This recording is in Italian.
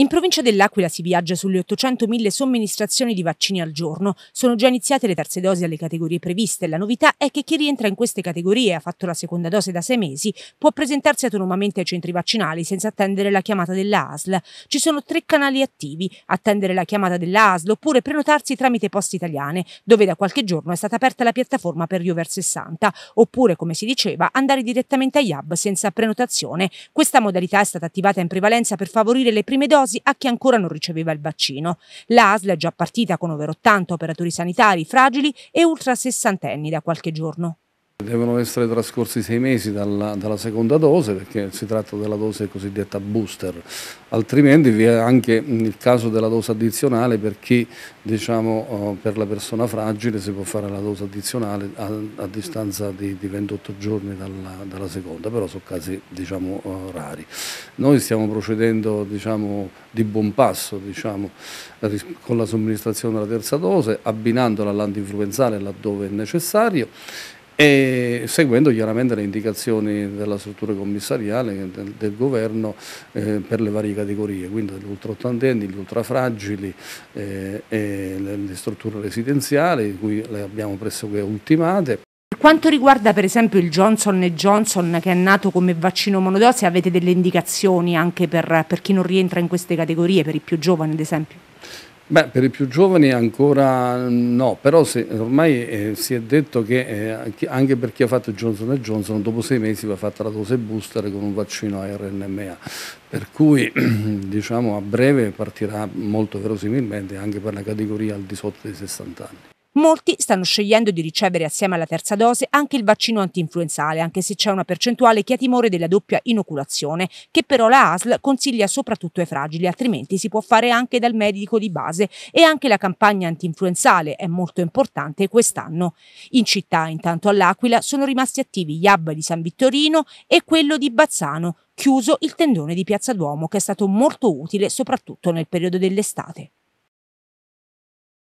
In provincia dell'Aquila si viaggia sulle 800.000 somministrazioni di vaccini al giorno. Sono già iniziate le terze dosi alle categorie previste. La novità è che chi rientra in queste categorie e ha fatto la seconda dose da sei mesi può presentarsi autonomamente ai centri vaccinali senza attendere la chiamata della ASL. Ci sono tre canali attivi: attendere la chiamata della ASL oppure prenotarsi tramite Poste Italiane, dove da qualche giorno è stata aperta la piattaforma per gli over 60, oppure, come si diceva, andare direttamente agli hub senza prenotazione. Questa modalità è stata attivata in prevalenza per favorire le prime dosi casi a chi ancora non riceveva il vaccino. L'ASL è già partita con over 80 operatori sanitari fragili e ultra sessantenni da qualche giorno. Devono essere trascorsi sei mesi dalla, dalla, seconda dose perché si tratta della dose cosiddetta booster, altrimenti vi è anche il caso della dose addizionale per chi diciamo, oh, per la persona fragile si può fare la dose addizionale a, a distanza di, di, 28 giorni dalla, dalla seconda, però sono casi diciamo, oh, rari. Noi stiamo procedendo diciamo, di buon passo diciamo, con la somministrazione della terza dose, abbinandola all'antinfluenzale laddove è necessario e seguendo chiaramente le indicazioni della struttura commissariale del, del governo eh, per le varie categorie, quindi gli ultraottantenni, gli ultrafragili eh, e le, le strutture residenziali, cui le abbiamo pressoché ultimate. Per quanto riguarda per esempio il Johnson Johnson che è nato come vaccino monodose, avete delle indicazioni anche per, per chi non rientra in queste categorie, per i più giovani ad esempio? Beh, per i più giovani ancora no, però se, ormai eh, si è detto che eh, anche per chi ha fatto Johnson Johnson dopo sei mesi va fatta la dose booster con un vaccino a RNMA, per cui diciamo, a breve partirà molto verosimilmente anche per la categoria al di sotto dei 60 anni. Molti stanno scegliendo di ricevere assieme alla terza dose anche il vaccino antinfluenzale, anche se c'è una percentuale che ha timore della doppia inoculazione, che però la ASL consiglia soprattutto ai fragili, altrimenti si può fare anche dal medico di base e anche la campagna antinfluenzale è molto importante quest'anno. In città, intanto all'Aquila, sono rimasti attivi gli hub di San Vittorino e quello di Bazzano, chiuso il tendone di Piazza Duomo che è stato molto utile soprattutto nel periodo dell'estate.